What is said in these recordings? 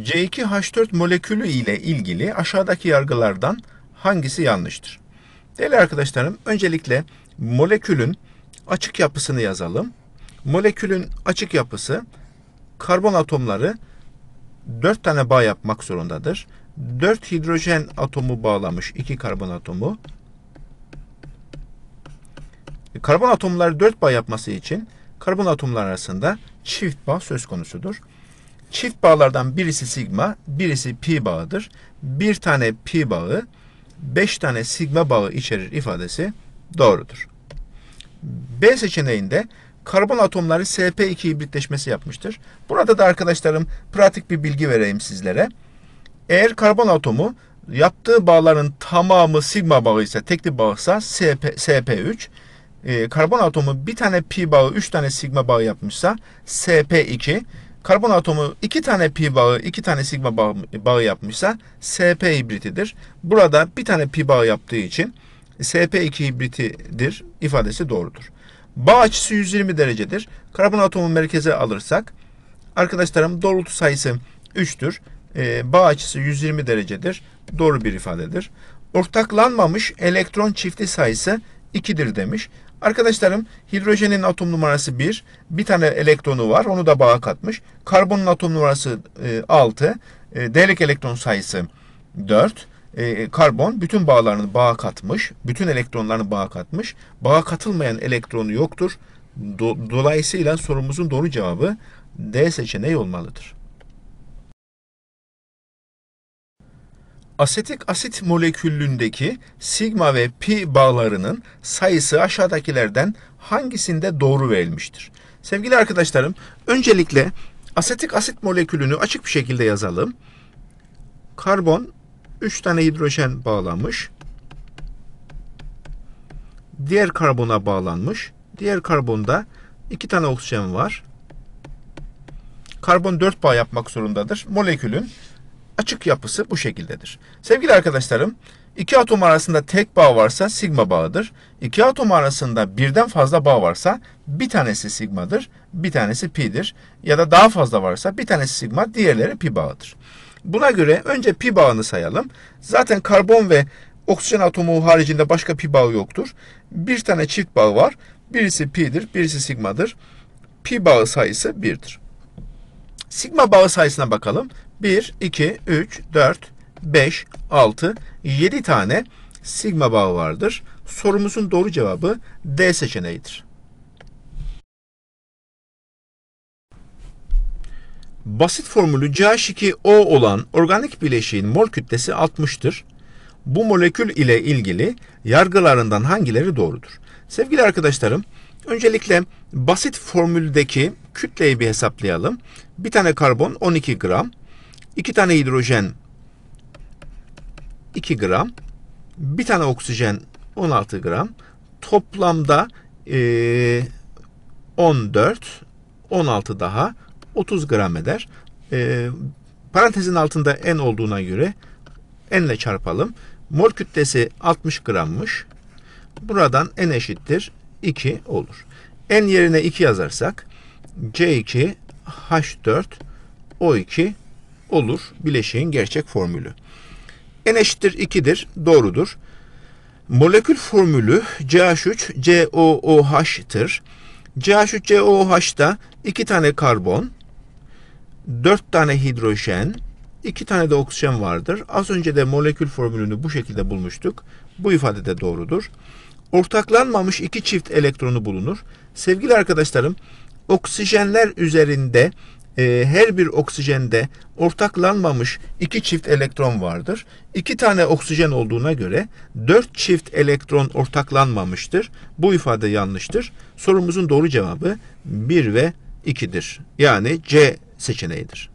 C2H4 molekülü ile ilgili aşağıdaki yargılardan hangisi yanlıştır? Değerli arkadaşlarım, öncelikle molekülün açık yapısını yazalım. Molekülün açık yapısı karbon atomları 4 tane bağ yapmak zorundadır. 4 hidrojen atomu bağlamış 2 karbon atomu. Karbon atomları 4 bağ yapması için karbon atomlar arasında çift bağ söz konusudur. Çift bağlardan birisi sigma, birisi pi bağıdır. Bir tane pi bağı, beş tane sigma bağı içerir ifadesi doğrudur. B seçeneğinde karbon atomları SP2 hibritleşmesi yapmıştır. Burada da arkadaşlarım pratik bir bilgi vereyim sizlere. Eğer karbon atomu yaptığı bağların tamamı sigma bağı ise, tekli bağısa SP, SP3, e, karbon atomu bir tane pi bağı, üç tane sigma bağı yapmışsa SP2, Karbon atomu iki tane pi bağı, iki tane sigma bağı, yapmışsa SP hibritidir. Burada bir tane pi bağı yaptığı için SP2 hibritidir ifadesi doğrudur. Bağ açısı 120 derecedir. Karbon atomu merkeze alırsak arkadaşlarım doğrultu sayısı 3'tür. E, ee, bağ açısı 120 derecedir. Doğru bir ifadedir. Ortaklanmamış elektron çifti sayısı 2'dir demiş. Arkadaşlarım hidrojenin atom numarası 1. Bir tane elektronu var. Onu da bağa katmış. Karbonun atom numarası 6. E, e, delik elektron sayısı 4 e, karbon bütün bağlarını bağa katmış, bütün elektronlarını bağa katmış. Bağa katılmayan elektronu yoktur. Do, dolayısıyla sorumuzun doğru cevabı D seçeneği olmalıdır. Asetik asit molekülündeki sigma ve pi bağlarının sayısı aşağıdakilerden hangisinde doğru verilmiştir? Sevgili arkadaşlarım, öncelikle asetik asit molekülünü açık bir şekilde yazalım. Karbon 3 tane hidrojen bağlanmış. Diğer karbona bağlanmış. Diğer karbonda 2 tane oksijen var. Karbon 4 bağ yapmak zorundadır. Molekülün açık yapısı bu şekildedir. Sevgili arkadaşlarım, iki atom arasında tek bağ varsa sigma bağıdır. İki atom arasında birden fazla bağ varsa bir tanesi sigmadır, bir tanesi pi'dir. Ya da daha fazla varsa bir tanesi sigma, diğerleri pi bağıdır. Buna göre önce pi bağını sayalım. Zaten karbon ve oksijen atomu haricinde başka pi bağı yoktur. Bir tane çift bağ var. Birisi pi'dir, birisi sigmadır. Pi bağı sayısı 1'dir. Sigma bağı sayısına bakalım. 1, 2, 3, 4, 5, 6, 7 tane sigma bağı vardır. Sorumuzun doğru cevabı D seçeneğidir. Basit formülü CH2O olan organik bileşiğin mol kütlesi 60'tır. Bu molekül ile ilgili yargılarından hangileri doğrudur? Sevgili arkadaşlarım, öncelikle basit formüldeki kütleyi bir hesaplayalım. Bir tane karbon 12 gram, 2 tane hidrojen 2 gram, bir tane oksijen 16 gram. Toplamda e, 14, 16 daha 30 gram eder. E, parantezin altında n olduğuna göre n ile çarpalım. Mol kütlesi 60 grammış. Buradan n eşittir 2 olur. N yerine 2 yazarsak C2H4O2 olur bileşiğin gerçek formülü. N eşittir 2'dir, doğrudur. Molekül formülü CH3COOH'tır. CH3COOH'da 2 tane karbon, 4 tane hidrojen, 2 tane de oksijen vardır. Az önce de molekül formülünü bu şekilde bulmuştuk. Bu ifade de doğrudur. Ortaklanmamış iki çift elektronu bulunur. Sevgili arkadaşlarım, oksijenler üzerinde e, her bir oksijende ortaklanmamış iki çift elektron vardır. İki tane oksijen olduğuna göre dört çift elektron ortaklanmamıştır. Bu ifade yanlıştır. Sorumuzun doğru cevabı 1 ve 2'dir. Yani C seçeneğidir.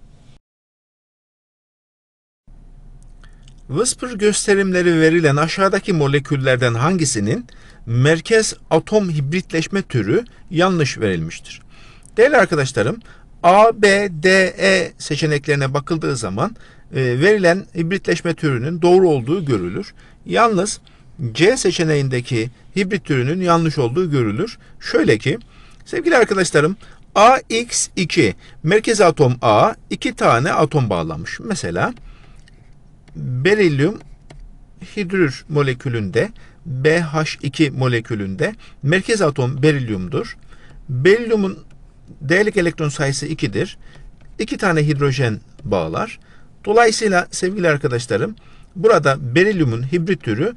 Whisper gösterimleri verilen aşağıdaki moleküllerden hangisinin merkez atom hibritleşme türü yanlış verilmiştir? Değerli arkadaşlarım, A, B, D, E seçeneklerine bakıldığı zaman e, verilen hibritleşme türünün doğru olduğu görülür. Yalnız C seçeneğindeki hibrit türünün yanlış olduğu görülür. Şöyle ki sevgili arkadaşlarım AX2 merkez atom A iki tane atom bağlamış. Mesela berilyum hidrür molekülünde BH2 molekülünde merkez atom berilyumdur. Berilyumun Değerlik elektron sayısı 2'dir. 2 tane hidrojen bağlar. Dolayısıyla sevgili arkadaşlarım burada berilyumun hibrit türü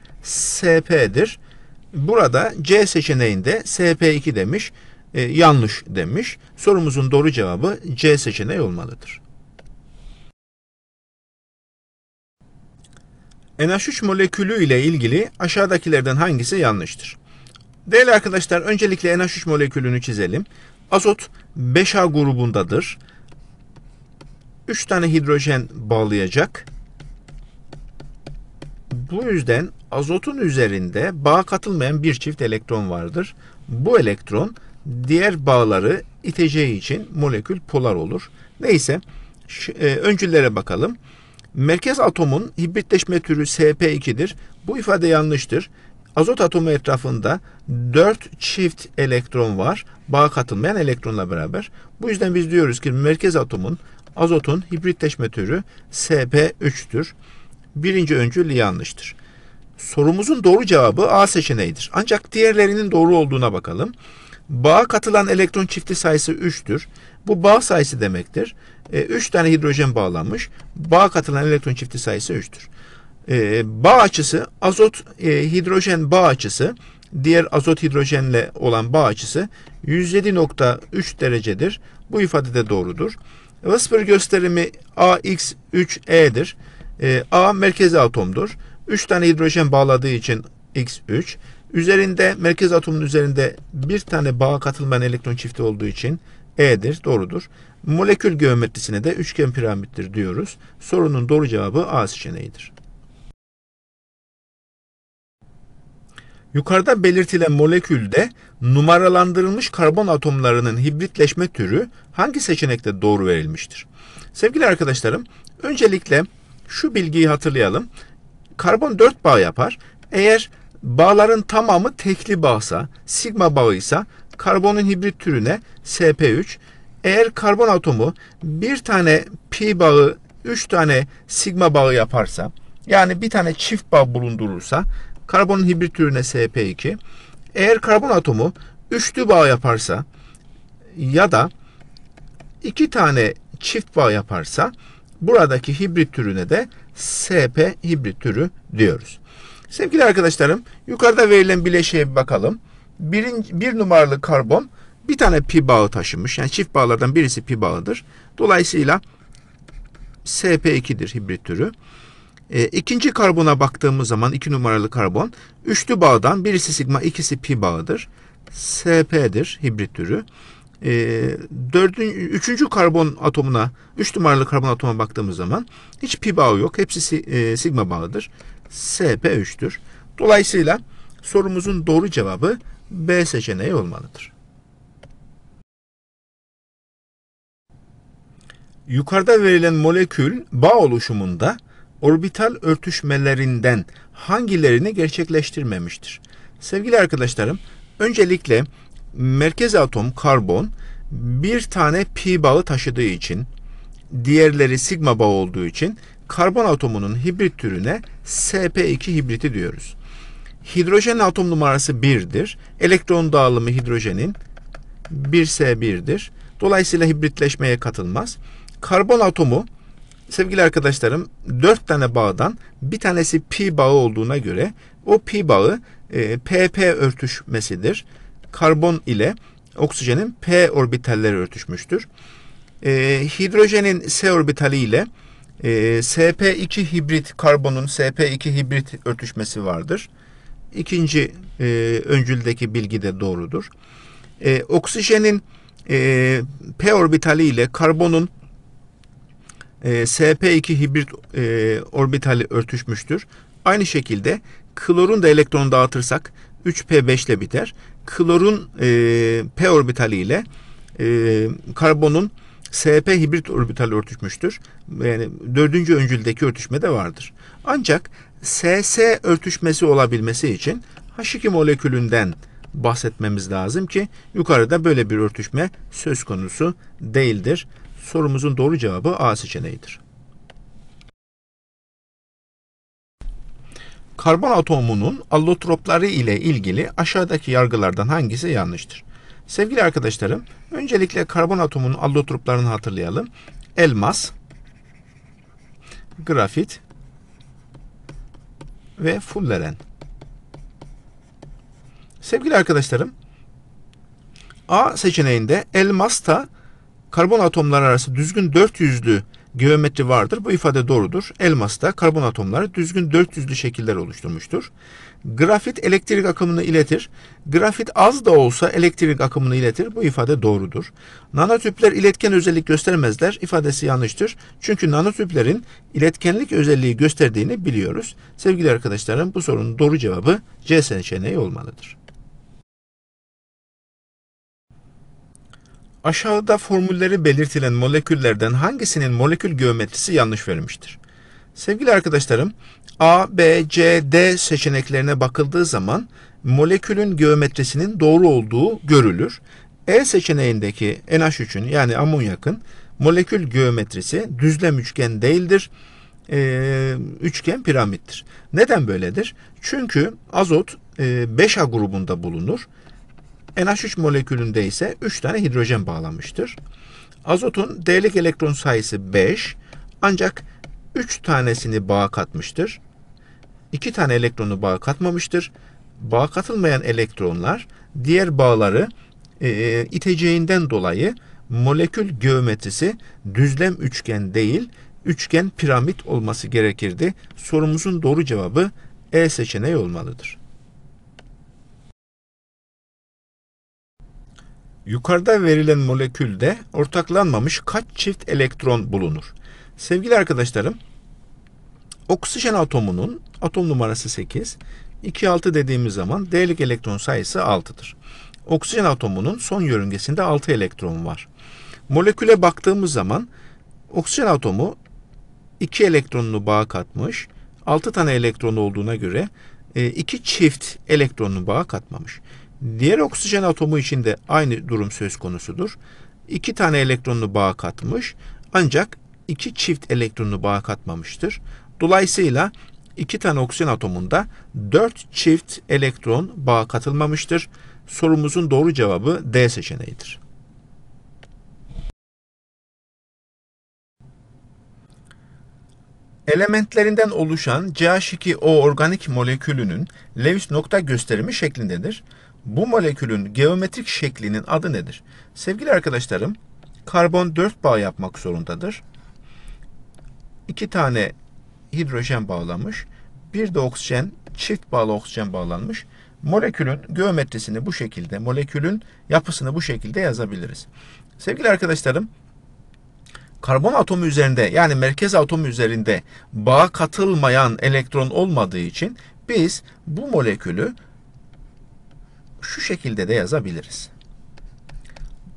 SP'dir. Burada C seçeneğinde SP2 demiş, e, yanlış demiş. Sorumuzun doğru cevabı C seçeneği olmalıdır. NH3 molekülü ile ilgili aşağıdakilerden hangisi yanlıştır? Değerli arkadaşlar öncelikle NH3 molekülünü çizelim. Azot 5A grubundadır. 3 tane hidrojen bağlayacak. Bu yüzden azotun üzerinde bağa katılmayan bir çift elektron vardır. Bu elektron diğer bağları iteceği için molekül polar olur. Neyse e, öncüllere bakalım. Merkez atomun hibritleşme türü SP2'dir. Bu ifade yanlıştır. Azot atomu etrafında 4 çift elektron var. bağ katılmayan elektronla beraber. Bu yüzden biz diyoruz ki merkez atomun azotun hibritleşme türü Sp3'tür. Birinci öncül yanlıştır. Sorumuzun doğru cevabı A seçeneğidir. Ancak diğerlerinin doğru olduğuna bakalım. Bağa katılan elektron çifti sayısı 3'tür. Bu bağ sayısı demektir. 3 e, tane hidrojen bağlanmış. Bağa katılan elektron çifti sayısı 3'tür. E, bağ açısı azot e, hidrojen bağ açısı diğer azot hidrojenle olan bağ açısı 107.3 derecedir. Bu ifade de doğrudur. Whisper gösterimi AX3E'dir. E, A ee, merkez atomdur. 3 tane hidrojen bağladığı için X3. Üzerinde merkez atomun üzerinde bir tane bağa katılmayan elektron çifti olduğu için E'dir, doğrudur. Molekül geometrisine de üçgen piramittir diyoruz. Sorunun doğru cevabı A seçeneğidir. Yukarıda belirtilen molekülde numaralandırılmış karbon atomlarının hibritleşme türü hangi seçenekte doğru verilmiştir? Sevgili arkadaşlarım, öncelikle şu bilgiyi hatırlayalım. Karbon 4 bağ yapar. Eğer bağların tamamı tekli bağsa, sigma bağıysa karbonun hibrit türüne SP3. Eğer karbon atomu bir tane pi bağı, üç tane sigma bağı yaparsa, yani bir tane çift bağ bulundurursa Karbonun hibrit türüne SP2. Eğer karbon atomu üçlü bağ yaparsa ya da iki tane çift bağ yaparsa buradaki hibrit türüne de SP hibrit türü diyoruz. Sevgili arkadaşlarım yukarıda verilen bileşeye bir bakalım. Birinci, bir numaralı karbon bir tane pi bağı taşımış. Yani çift bağlardan birisi pi bağıdır. Dolayısıyla SP2'dir hibrit türü. E, ikinci karbona baktığımız zaman iki numaralı karbon üçlü bağdan birisi sigma ikisi pi bağıdır. SP'dir hibrit türü. E, dördün, üçüncü karbon atomuna, üç numaralı karbon atomuna baktığımız zaman hiç pi bağı yok. Hepsi e, sigma bağıdır. SP3'tür. Dolayısıyla sorumuzun doğru cevabı B seçeneği olmalıdır. Yukarıda verilen molekül bağ oluşumunda orbital örtüşmelerinden hangilerini gerçekleştirmemiştir? Sevgili arkadaşlarım, öncelikle merkez atom karbon bir tane pi bağı taşıdığı için, diğerleri sigma bağı olduğu için karbon atomunun hibrit türüne SP2 hibriti diyoruz. Hidrojen atom numarası 1'dir. Elektron dağılımı hidrojenin 1S1'dir. Dolayısıyla hibritleşmeye katılmaz. Karbon atomu sevgili arkadaşlarım dört tane bağdan bir tanesi pi bağı olduğuna göre o pi bağı e, pp örtüşmesidir. Karbon ile oksijenin p orbitalleri örtüşmüştür. E, hidrojenin s orbitali ile e, sp2 hibrit karbonun sp2 hibrit örtüşmesi vardır. İkinci e, öncüldeki bilgi de doğrudur. E, oksijenin e, p orbitali ile karbonun e, ee, SP2 hibrit e, orbitali örtüşmüştür. Aynı şekilde klorun da elektron dağıtırsak 3P5 ile biter. Klorun e, P orbitali ile e, karbonun SP hibrit orbitali örtüşmüştür. Yani dördüncü öncüldeki örtüşme de vardır. Ancak SS örtüşmesi olabilmesi için H2 molekülünden bahsetmemiz lazım ki yukarıda böyle bir örtüşme söz konusu değildir. Sorumuzun doğru cevabı A seçeneğidir. Karbon atomunun allotropları ile ilgili aşağıdaki yargılardan hangisi yanlıştır? Sevgili arkadaşlarım, öncelikle karbon atomunun allotroplarını hatırlayalım. Elmas, grafit ve fulleren. Sevgili arkadaşlarım, A seçeneğinde elmas da karbon atomları arası düzgün 400'lü geometri vardır. Bu ifade doğrudur. Elmasta karbon atomları düzgün 400'lü şekiller oluşturmuştur. Grafit elektrik akımını iletir. Grafit az da olsa elektrik akımını iletir. Bu ifade doğrudur. Nanotüpler iletken özellik göstermezler. ifadesi yanlıştır. Çünkü nanotüplerin iletkenlik özelliği gösterdiğini biliyoruz. Sevgili arkadaşlarım bu sorunun doğru cevabı C seçeneği olmalıdır. Aşağıda formülleri belirtilen moleküllerden hangisinin molekül geometrisi yanlış verilmiştir? Sevgili arkadaşlarım, A, B, C, D seçeneklerine bakıldığı zaman molekülün geometrisinin doğru olduğu görülür. E seçeneğindeki NH3'ün yani amonyakın molekül geometrisi düzlem üçgen değildir. Ee, üçgen piramittir. Neden böyledir? Çünkü azot 5A e, grubunda bulunur NH3 molekülünde ise 3 tane hidrojen bağlanmıştır. Azotun D'lik elektron sayısı 5 ancak 3 tanesini bağ katmıştır. 2 tane elektronu bağ katmamıştır. Bağ katılmayan elektronlar diğer bağları e, e, iteceğinden dolayı molekül geometrisi düzlem üçgen değil üçgen piramit olması gerekirdi. Sorumuzun doğru cevabı E seçeneği olmalıdır. yukarıda verilen molekülde ortaklanmamış kaç çift elektron bulunur? Sevgili arkadaşlarım, oksijen atomunun atom numarası 8, 2 6 dediğimiz zaman D'lik elektron sayısı 6'dır. Oksijen atomunun son yörüngesinde 6 elektron var. Moleküle baktığımız zaman oksijen atomu 2 elektronunu bağ katmış, 6 tane elektron olduğuna göre 2 e, çift elektronunu bağ katmamış. Diğer oksijen atomu için de aynı durum söz konusudur. İki tane elektronlu bağ katmış ancak iki çift elektronlu bağ katmamıştır. Dolayısıyla iki tane oksijen atomunda dört çift elektron bağ katılmamıştır. Sorumuzun doğru cevabı D seçeneğidir. Elementlerinden oluşan CH2O organik molekülünün Lewis nokta gösterimi şeklindedir bu molekülün geometrik şeklinin adı nedir? Sevgili arkadaşlarım, karbon 4 bağ yapmak zorundadır. 2 tane hidrojen bağlanmış, bir de oksijen, çift bağlı oksijen bağlanmış. Molekülün geometrisini bu şekilde, molekülün yapısını bu şekilde yazabiliriz. Sevgili arkadaşlarım, karbon atomu üzerinde yani merkez atomu üzerinde bağ katılmayan elektron olmadığı için biz bu molekülü şu şekilde de yazabiliriz.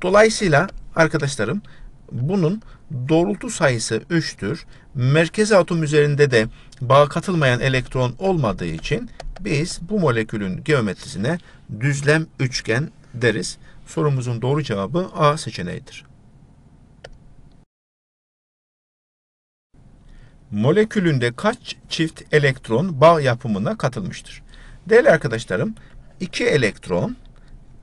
Dolayısıyla arkadaşlarım bunun doğrultu sayısı 3'tür. Merkez atom üzerinde de bağ katılmayan elektron olmadığı için biz bu molekülün geometrisine düzlem üçgen deriz. Sorumuzun doğru cevabı A seçeneğidir. Molekülünde kaç çift elektron bağ yapımına katılmıştır? Değerli arkadaşlarım, 2 elektron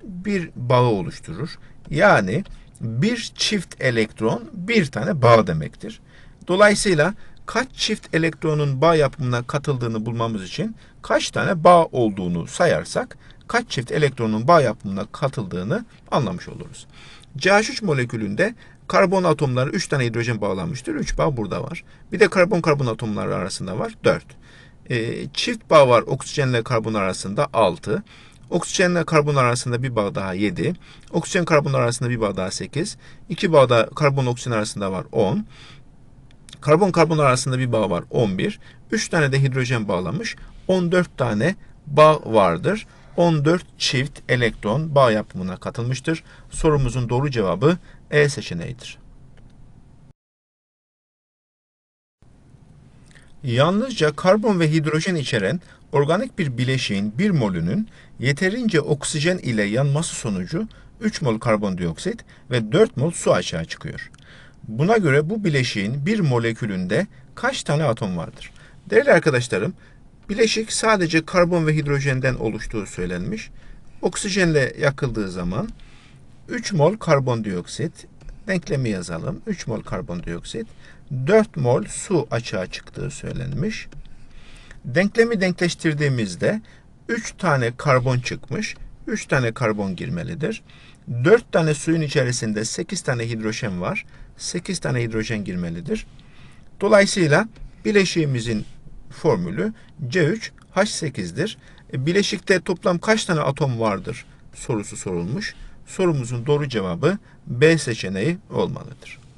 bir bağı oluşturur. Yani bir çift elektron bir tane bağ demektir. Dolayısıyla kaç çift elektronun bağ yapımına katıldığını bulmamız için kaç tane bağ olduğunu sayarsak kaç çift elektronun bağ yapımına katıldığını anlamış oluruz. CH3 molekülünde karbon atomları 3 tane hidrojen bağlanmıştır. 3 bağ burada var. Bir de karbon karbon atomları arasında var 4. E, ee, çift bağ var oksijenle karbon arasında 6. Oksijenle karbon arasında bir bağ daha 7. Oksijen karbon arasında bir bağ daha 8. İki bağ da karbon oksijen arasında var 10. Karbon karbon arasında bir bağ var 11. 3 tane de hidrojen bağlamış. 14 tane bağ vardır. 14 çift elektron bağ yapımına katılmıştır. Sorumuzun doğru cevabı E seçeneğidir. Yalnızca karbon ve hidrojen içeren Organik bir bileşiğin 1 molünün yeterince oksijen ile yanması sonucu 3 mol karbondioksit ve 4 mol su açığa çıkıyor. Buna göre bu bileşiğin bir molekülünde kaç tane atom vardır? Değerli arkadaşlarım, bileşik sadece karbon ve hidrojenden oluştuğu söylenmiş. Oksijenle yakıldığı zaman 3 mol karbondioksit, denklemi yazalım. 3 mol karbondioksit, 4 mol su açığa çıktığı söylenmiş. Denklemi denkleştirdiğimizde 3 tane karbon çıkmış. 3 tane karbon girmelidir. 4 tane suyun içerisinde 8 tane hidrojen var. 8 tane hidrojen girmelidir. Dolayısıyla bileşiğimizin formülü C3H8'dir. E, bileşikte toplam kaç tane atom vardır sorusu sorulmuş. Sorumuzun doğru cevabı B seçeneği olmalıdır.